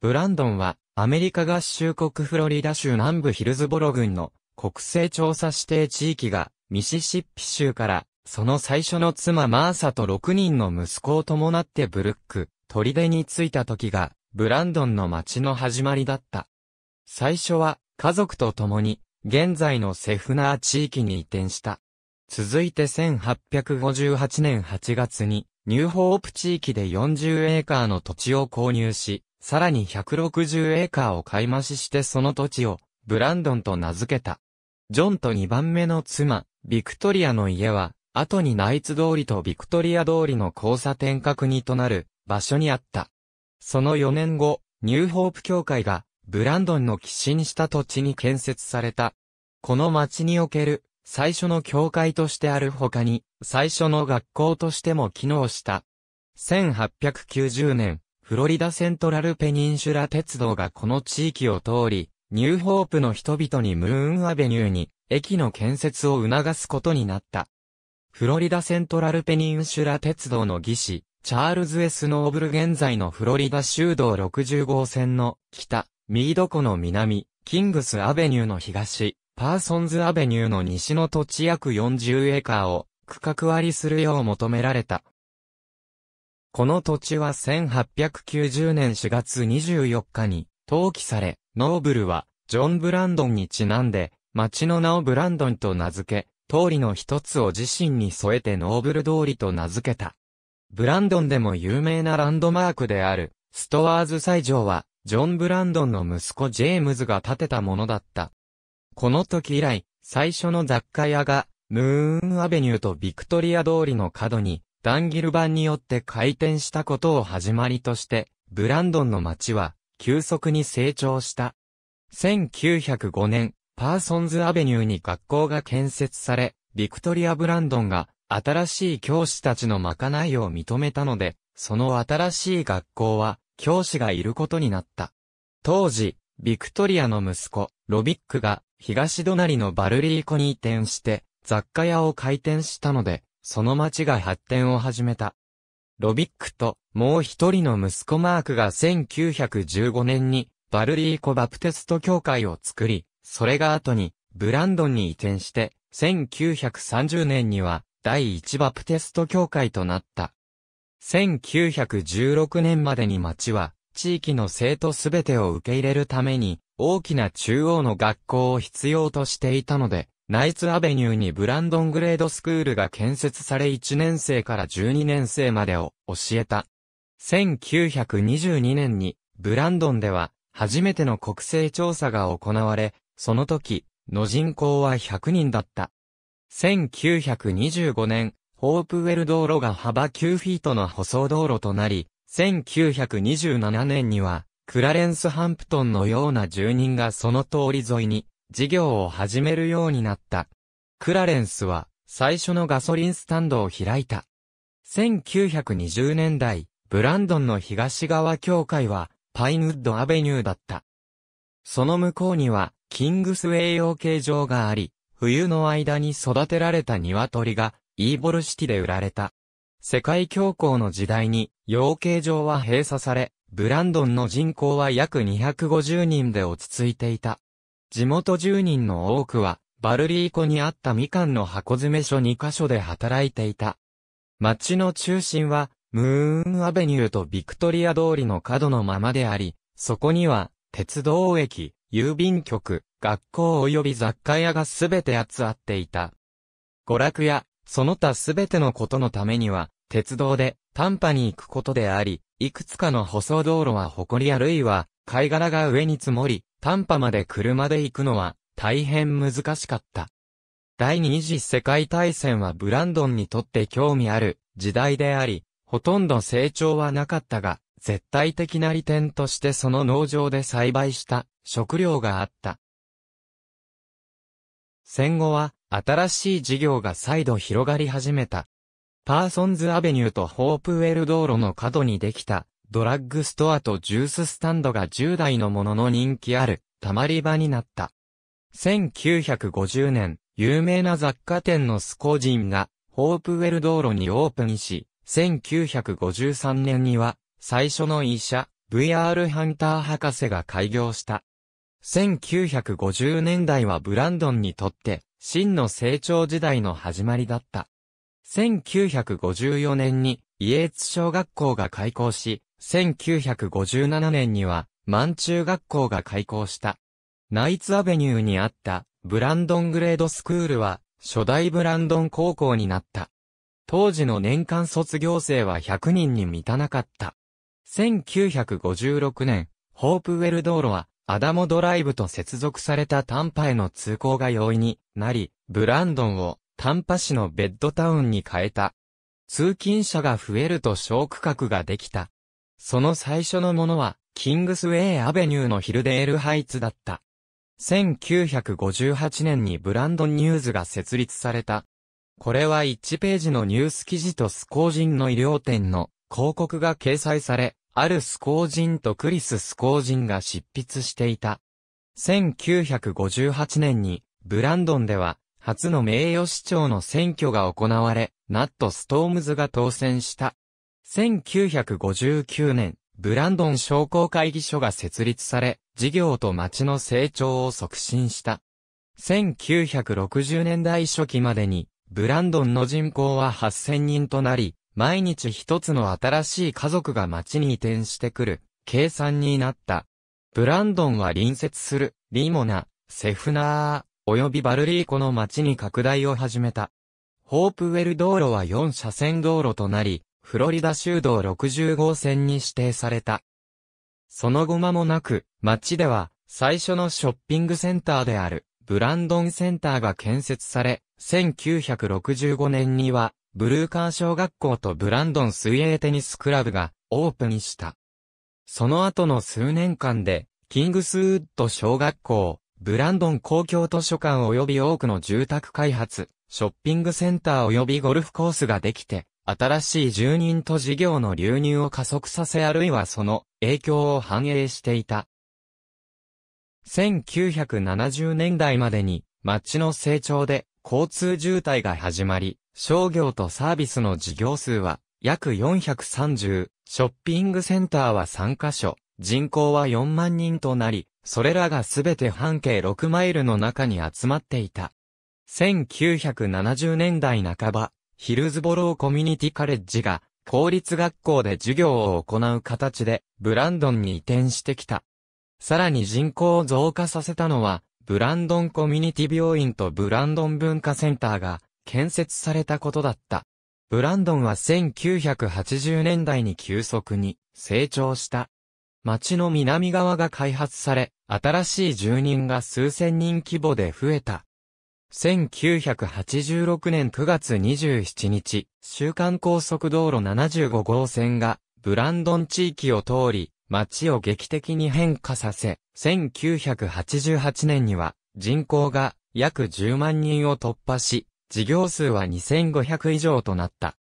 ブランドンは、アメリカ合衆国フロリダ州南部ヒルズボロ郡の国勢調査指定地域が、ミシシッピ州から、その最初の妻マーサと6人の息子を伴ってブルック、デに着いた時が、ブランドンの町の始まりだった。最初は、家族と共に、現在のセフナー地域に移転した。続いて1858年8月に、ニューホープ地域で40エーカーの土地を購入し、さらに160エーカーを買い増ししてその土地を、ブランドンと名付けた。ジョンと2番目の妻、ビクトリアの家は、後にナイツ通りとビクトリア通りの交差点角にとなる場所にあった。その4年後、ニューホープ教会が、ブランドンの寄進した土地に建設された。この町における、最初の教会としてある他に、最初の学校としても機能した。1890年、フロリダセントラルペニンシュラ鉄道がこの地域を通り、ニューホープの人々にムーンアベニューに駅の建設を促すことになった。フロリダセントラルペニンシュラ鉄道の技師、チャールズ・エスノーブル現在のフロリダ州道60号線の北、ミード湖の南、キングスアベニューの東、パーソンズアベニューの西の土地約40エーカーを区画割りするよう求められた。この土地は1890年4月24日に登記され、ノーブルはジョン・ブランドンにちなんで、町の名をブランドンと名付け、通りの一つを自身に添えてノーブル通りと名付けた。ブランドンでも有名なランドマークである、ストアーズ斎場は、ジョン・ブランドンの息子ジェームズが建てたものだった。この時以来、最初の雑貨屋が、ムーンアベニューとビクトリア通りの角にダンギル版によって回転したことを始まりとして、ブランドンの街は、急速に成長した。1905年、パーソンズアベニューに学校が建設され、ビクトリア・ブランドンが、新しい教師たちのまかないを認めたので、その新しい学校は、教師がいることになった。当時、ビクトリアの息子、ロビックが、東隣のバルリーコに移転して、雑貨屋を開店したので、その町が発展を始めた。ロビックともう一人の息子マークが1915年にバルリーコ・バプテスト教会を作り、それが後にブランドンに移転して、1930年には第一バプテスト教会となった。1916年までに町は地域の生徒すべてを受け入れるために大きな中央の学校を必要としていたので、ナイツアベニューにブランドングレードスクールが建設され1年生から12年生までを教えた。1922年にブランドンでは初めての国勢調査が行われ、その時の人口は100人だった。1925年、ホープウェル道路が幅9フィートの舗装道路となり、1927年にはクラレンス・ハンプトンのような住人がその通り沿いに事業を始めるようになった。クラレンスは最初のガソリンスタンドを開いた。1920年代、ブランドンの東側教会はパインウッドアベニューだった。その向こうにはキングスウェイ養鶏場があり、冬の間に育てられた鶏がイーボルシティで売られた。世界恐慌の時代に養鶏場は閉鎖され、ブランドンの人口は約250人で落ち着いていた。地元住人の多くは、バルリーコにあったみかんの箱詰め所2カ所で働いていた。町の中心は、ムーンアベニューとビクトリア通りの角のままであり、そこには、鉄道駅、郵便局、学校及び雑貨屋がすべて集まっていた。娯楽や、その他すべてのことのためには、鉄道で、短波に行くことであり、いくつかの舗装道路は埃や類は、貝殻が上に積もり、短波まで車で行くのは大変難しかった。第二次世界大戦はブランドンにとって興味ある時代であり、ほとんど成長はなかったが、絶対的な利点としてその農場で栽培した食料があった。戦後は新しい事業が再度広がり始めた。パーソンズアベニューとホープウェル道路の角にできたドラッグストアとジューススタンドが10代のものの人気ある、たまり場になった。1950年、有名な雑貨店のスコージンが、ホープウェル道路にオープンし、1953年には、最初の医者、VR ハンター博士が開業した。1950年代はブランドンにとって、真の成長時代の始まりだった。1954年に、イエーツ小学校が開校し、1957年には、満中学校が開校した。ナイツアベニューにあった、ブランドングレードスクールは、初代ブランドン高校になった。当時の年間卒業生は100人に満たなかった。1956年、ホープウェル道路は、アダモドライブと接続された短波への通行が容易になり、ブランドンを短波市のベッドタウンに変えた。通勤者が増えると小区画ができた。その最初のものは、キングスウェイアベニューのヒルデールハイツだった。1958年にブランドニューズが設立された。これは1ページのニュース記事とスコージンの医療店の広告が掲載され、あるスコージンとクリス・スコージンが執筆していた。1958年に、ブランドンでは、初の名誉市長の選挙が行われ、ナット・ストームズが当選した。1959年、ブランドン商工会議所が設立され、事業と町の成長を促進した。1960年代初期までに、ブランドンの人口は8000人となり、毎日一つの新しい家族が町に移転してくる、計算になった。ブランドンは隣接する、リモナ、セフナー、及びバルリーコの町に拡大を始めた。ホープウェル道路は4車線道路となり、フロリダ州道60号線に指定された。その後間もなく、町では、最初のショッピングセンターである、ブランドンセンターが建設され、1965年には、ブルーカー小学校とブランドン水泳テニスクラブがオープンした。その後の数年間で、キングスウッド小学校、ブランドン公共図書館及び多くの住宅開発、ショッピングセンター及びゴルフコースができて、新しい住人と事業の流入を加速させあるいはその影響を反映していた。1970年代までに街の成長で交通渋滞が始まり、商業とサービスの事業数は約430、ショッピングセンターは3カ所、人口は4万人となり、それらがすべて半径6マイルの中に集まっていた。1970年代半ば、ヒルズボローコミュニティカレッジが、公立学校で授業を行う形で、ブランドンに移転してきた。さらに人口を増加させたのは、ブランドンコミュニティ病院とブランドン文化センターが建設されたことだった。ブランドンは1980年代に急速に成長した。町の南側が開発され、新しい住人が数千人規模で増えた。1986年9月27日、週刊高速道路75号線が、ブランドン地域を通り、街を劇的に変化させ、1988年には、人口が約10万人を突破し、事業数は2500以上となった。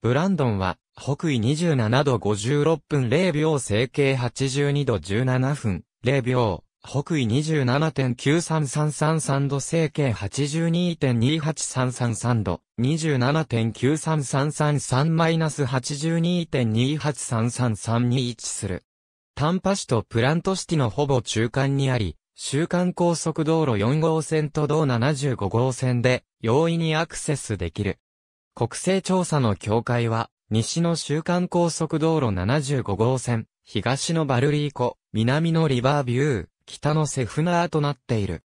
ブランドンは、北緯27度56分0秒成形82度17分0秒、北緯27.9333度西形82.28333度27.93333-82.28333に位置する。短波市とプラントシティのほぼ中間にあり、週間高速道路4号線と同75号線で容易にアクセスできる。国勢調査の境界は、西の週間高速道路75号線、東のバルリーコ、南のリバービュー、北のセフナーとなっている。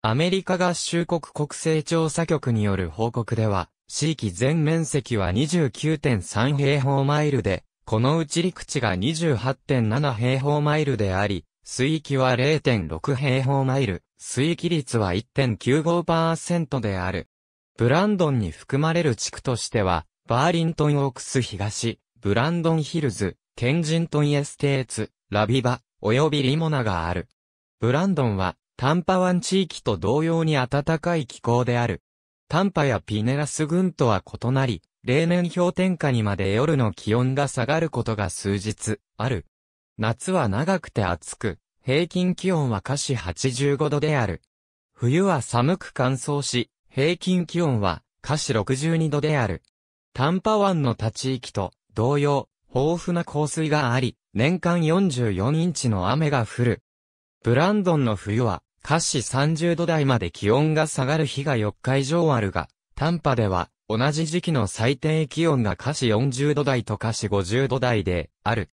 アメリカ合衆国国勢調査局による報告では、地域全面積は29.3平方マイルで、このうち陸地が28.7平方マイルであり、水域は0.6平方マイル、水域率は1.95%である。ブランドンに含まれる地区としては、バーリントンオークス東、ブランドンヒルズ、ケンジントンエステーツ、ラビバ、及びリモナがある。ブランドンは、タンパ湾地域と同様に暖かい気候である。タンパやピネラス群とは異なり、例年氷点下にまで夜の気温が下がることが数日、ある。夏は長くて暑く、平均気温は下肢85度である。冬は寒く乾燥し、平均気温は下肢62度である。タンパ湾の他地域と同様、豊富な降水があり、年間44インチの雨が降る。ブランドンの冬は、華氏30度台まで気温が下がる日が4日以上あるが、短波では、同じ時期の最低気温が華氏40度台と華氏50度台で、ある。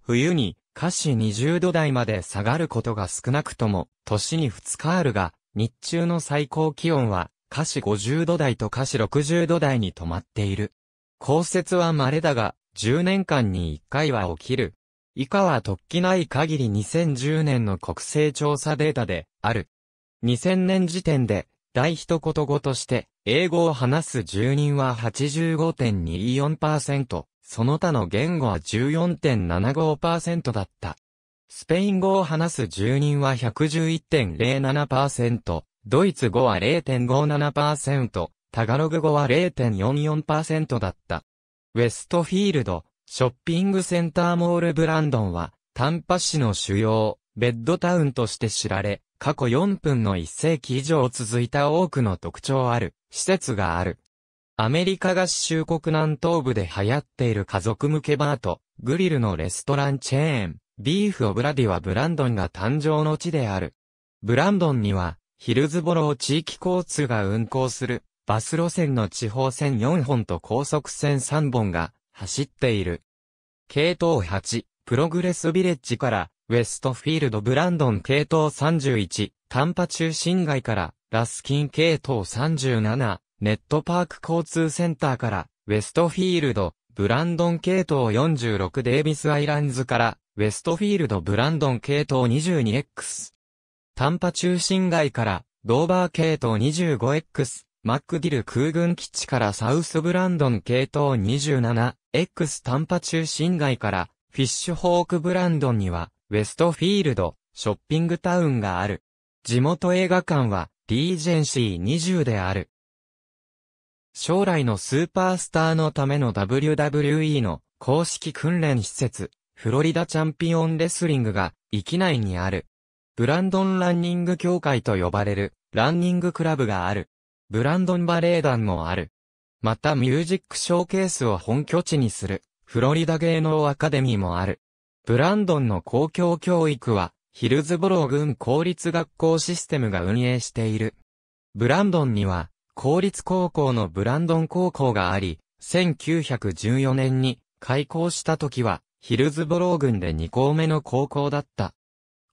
冬に、華氏20度台まで下がることが少なくとも、年に2日あるが、日中の最高気温は、華氏50度台と華氏60度台に止まっている。降雪は稀だが、10年間に1回は起きる。以下は突起ない限り2010年の国勢調査データである。2000年時点で、第一言語として、英語を話す住人は85.24%、その他の言語は14.75%だった。スペイン語を話す住人は111.07%、ドイツ語は0.57%、タガログ語は0.44%だった。ウェストフィールド、ショッピングセンターモールブランドンは、タンパ市の主要、ベッドタウンとして知られ、過去4分の1世紀以上続いた多くの特徴ある、施設がある。アメリカ合衆国南東部で流行っている家族向けバーと、グリルのレストランチェーン、ビーフ・オブ・ラディはブランドンが誕生の地である。ブランドンには、ヒルズボロー地域交通が運行する、バス路線の地方線4本と高速線3本が、走っている。系統8、プログレスビレッジから、ウェストフィールドブランドン系統31、短波中心街から、ラスキン系統37、ネットパーク交通センターから、ウェストフィールド、ブランドン系統46デイビスアイランズから、ウェストフィールドブランドン系統 22X。短波中心街から、ドーバー系統 25X、マックディル空軍基地からサウスブランドン系統27、X 短波中心街からフィッシュホークブランドンにはウェストフィールドショッピングタウンがある。地元映画館はリージェンシー20である。将来のスーパースターのための WWE の公式訓練施設、フロリダチャンピオンレスリングが域内にある。ブランドンランニング協会と呼ばれるランニングクラブがある。ブランドンバレー団もある。またミュージックショーケースを本拠地にする、フロリダ芸能アカデミーもある。ブランドンの公共教育は、ヒルズボロー郡公立学校システムが運営している。ブランドンには、公立高校のブランドン高校があり、1914年に開校した時は、ヒルズボロー郡で2校目の高校だった。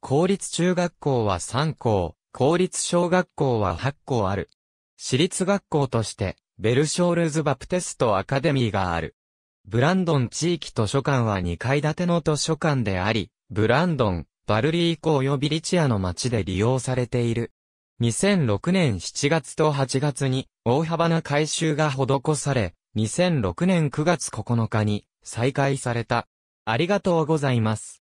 公立中学校は3校、公立小学校は8校ある。私立学校として、ベルショールズ・バプテスト・アカデミーがある。ブランドン地域図書館は2階建ての図書館であり、ブランドン、バルリー港及びリチアの町で利用されている。2006年7月と8月に大幅な改修が施され、2006年9月9日に再開された。ありがとうございます。